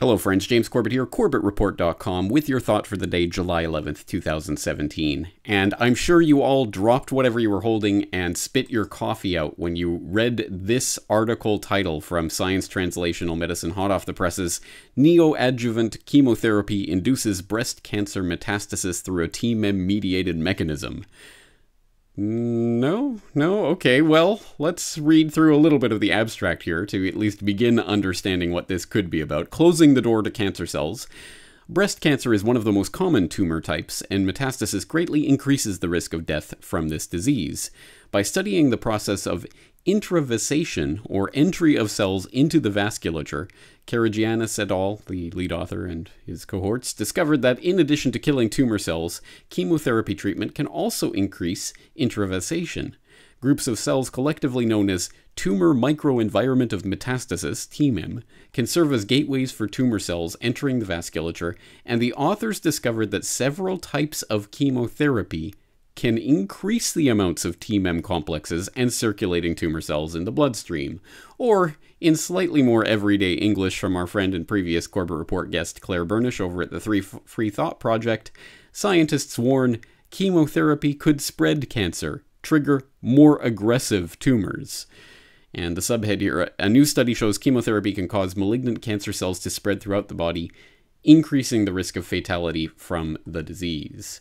Hello, friends. James Corbett here, CorbettReport.com, with your thought for the day, July 11th, 2017. And I'm sure you all dropped whatever you were holding and spit your coffee out when you read this article title from Science Translational Medicine, hot off the presses Neoadjuvant Chemotherapy Induces Breast Cancer Metastasis Through a TMEM Mediated Mechanism. No, no, okay. Well, let's read through a little bit of the abstract here to at least begin understanding what this could be about. Closing the door to cancer cells. Breast cancer is one of the most common tumor types, and metastasis greatly increases the risk of death from this disease. By studying the process of Intravasation or entry of cells into the vasculature, Karagiannis et al., the lead author and his cohorts, discovered that in addition to killing tumor cells, chemotherapy treatment can also increase intravasation. Groups of cells collectively known as tumor microenvironment of metastasis, TMIM, can serve as gateways for tumor cells entering the vasculature, and the authors discovered that several types of chemotherapy can increase the amounts of TMEM complexes and circulating tumor cells in the bloodstream. Or, in slightly more everyday English from our friend and previous Corbett Report guest Claire Burnish over at the Three Free Thought Project, scientists warn chemotherapy could spread cancer, trigger more aggressive tumors. And the subhead here a new study shows chemotherapy can cause malignant cancer cells to spread throughout the body, increasing the risk of fatality from the disease.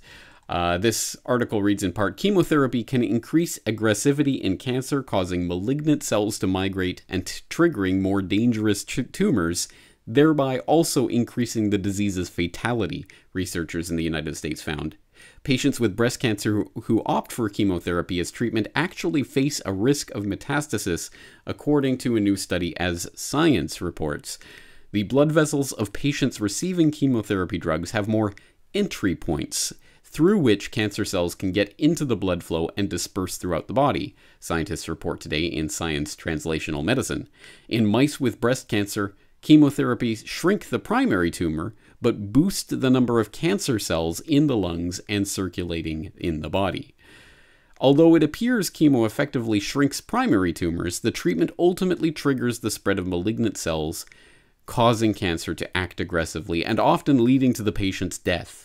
Uh, this article reads in part chemotherapy can increase aggressivity in cancer, causing malignant cells to migrate and triggering more dangerous tumors, thereby also increasing the disease's fatality, researchers in the United States found. Patients with breast cancer who opt for chemotherapy as treatment actually face a risk of metastasis, according to a new study, as Science reports. The blood vessels of patients receiving chemotherapy drugs have more entry points through which cancer cells can get into the blood flow and disperse throughout the body, scientists report today in Science Translational Medicine. In mice with breast cancer, chemotherapies shrink the primary tumor, but boost the number of cancer cells in the lungs and circulating in the body. Although it appears chemo effectively shrinks primary tumors, the treatment ultimately triggers the spread of malignant cells, causing cancer to act aggressively and often leading to the patient's death.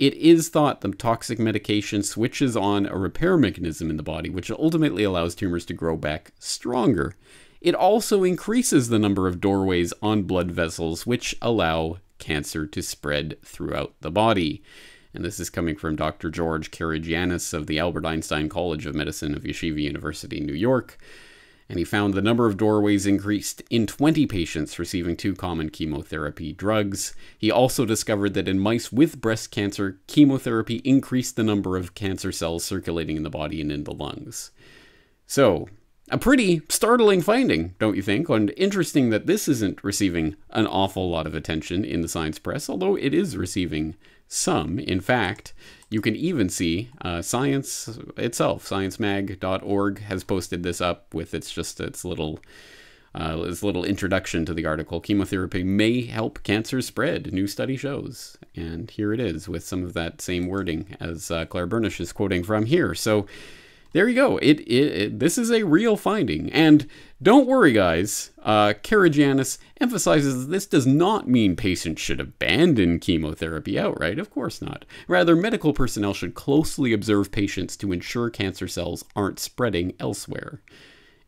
It is thought the toxic medication switches on a repair mechanism in the body, which ultimately allows tumors to grow back stronger. It also increases the number of doorways on blood vessels, which allow cancer to spread throughout the body. And this is coming from Dr. George Karagiannis of the Albert Einstein College of Medicine of Yeshiva University, New York and he found the number of doorways increased in 20 patients receiving two common chemotherapy drugs. He also discovered that in mice with breast cancer, chemotherapy increased the number of cancer cells circulating in the body and in the lungs. So, a pretty startling finding, don't you think? And interesting that this isn't receiving an awful lot of attention in the science press, although it is receiving some. In fact, you can even see uh, science itself, sciencemag.org has posted this up with its just its little uh, its little introduction to the article. Chemotherapy may help cancer spread, new study shows. And here it is with some of that same wording as uh, Claire Burnish is quoting from here. So there you go. It, it, it, this is a real finding, and don't worry, guys. Uh, emphasizes this does not mean patients should abandon chemotherapy outright. Of course not. Rather, medical personnel should closely observe patients to ensure cancer cells aren't spreading elsewhere.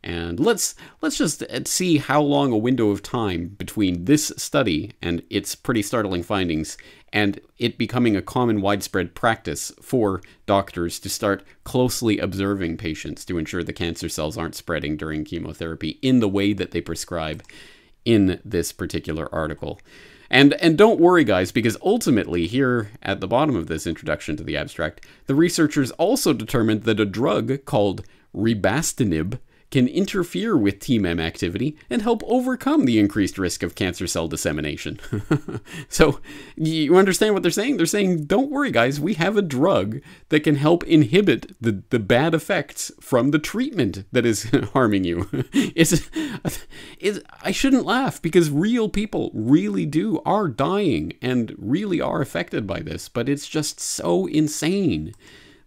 And let's let's just uh, see how long a window of time between this study and its pretty startling findings and it becoming a common widespread practice for doctors to start closely observing patients to ensure the cancer cells aren't spreading during chemotherapy in the way that they prescribe in this particular article. And and don't worry guys because ultimately here at the bottom of this introduction to the abstract, the researchers also determined that a drug called Rebastinib can interfere with TMEM activity and help overcome the increased risk of cancer cell dissemination. so, you understand what they're saying? They're saying, don't worry, guys, we have a drug that can help inhibit the, the bad effects from the treatment that is harming you. it's, it's, I shouldn't laugh because real people really do are dying and really are affected by this, but it's just so insane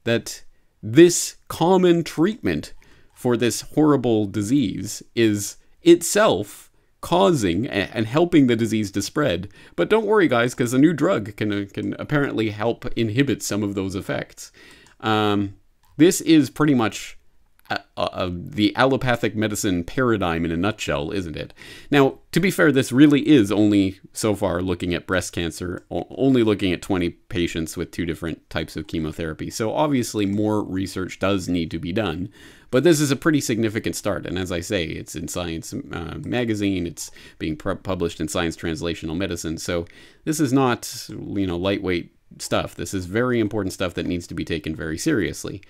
that this common treatment for this horrible disease is itself causing and helping the disease to spread. But don't worry, guys, because a new drug can can apparently help inhibit some of those effects. Um, this is pretty much uh, uh, the allopathic medicine paradigm in a nutshell, isn't it? Now, to be fair, this really is only so far looking at breast cancer, only looking at 20 patients with two different types of chemotherapy. So obviously, more research does need to be done. But this is a pretty significant start, and as I say, it's in Science uh, Magazine. It's being published in Science Translational Medicine. So this is not, you know, lightweight stuff. This is very important stuff that needs to be taken very seriously.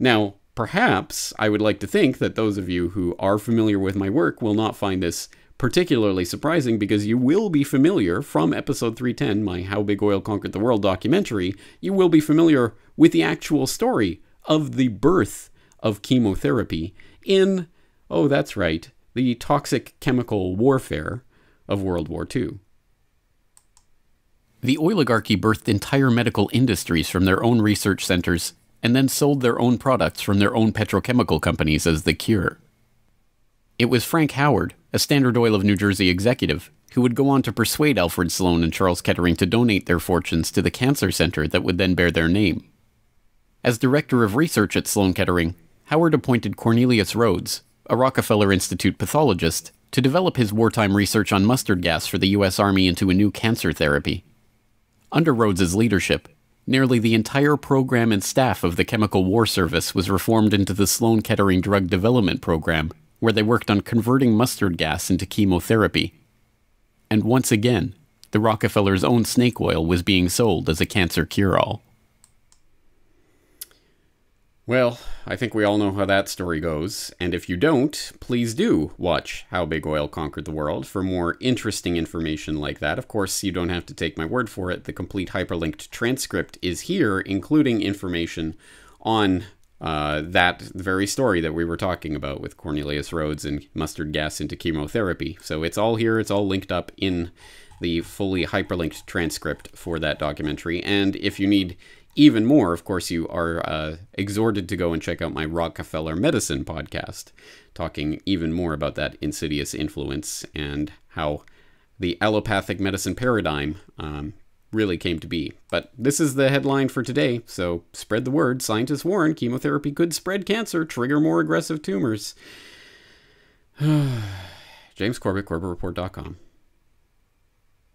Now, Perhaps I would like to think that those of you who are familiar with my work will not find this particularly surprising because you will be familiar from episode 310, my How Big Oil Conquered the World documentary, you will be familiar with the actual story of the birth of chemotherapy in, oh, that's right, the toxic chemical warfare of World War II. The oligarchy birthed entire medical industries from their own research centers and then sold their own products from their own petrochemical companies as the cure. It was Frank Howard, a Standard Oil of New Jersey executive, who would go on to persuade Alfred Sloan and Charles Kettering to donate their fortunes to the cancer center that would then bear their name. As director of research at Sloan Kettering, Howard appointed Cornelius Rhodes, a Rockefeller Institute pathologist, to develop his wartime research on mustard gas for the U.S. Army into a new cancer therapy. Under Rhodes's leadership, Nearly the entire program and staff of the Chemical War Service was reformed into the Sloan Kettering Drug Development Program, where they worked on converting mustard gas into chemotherapy. And once again, the Rockefeller's own snake oil was being sold as a cancer cure all. Well, I think we all know how that story goes, and if you don't, please do watch How Big Oil Conquered the World for more interesting information like that. Of course, you don't have to take my word for it. The complete hyperlinked transcript is here, including information on uh, that very story that we were talking about with Cornelius Rhodes and mustard gas into chemotherapy. So it's all here, it's all linked up in the fully hyperlinked transcript for that documentary. And if you need even more, of course, you are uh, exhorted to go and check out my Rockefeller Medicine podcast, talking even more about that insidious influence and how the allopathic medicine paradigm um, really came to be. But this is the headline for today, so spread the word. Scientists warn chemotherapy could spread cancer, trigger more aggressive tumors. James Corbett, CorbettReport.com.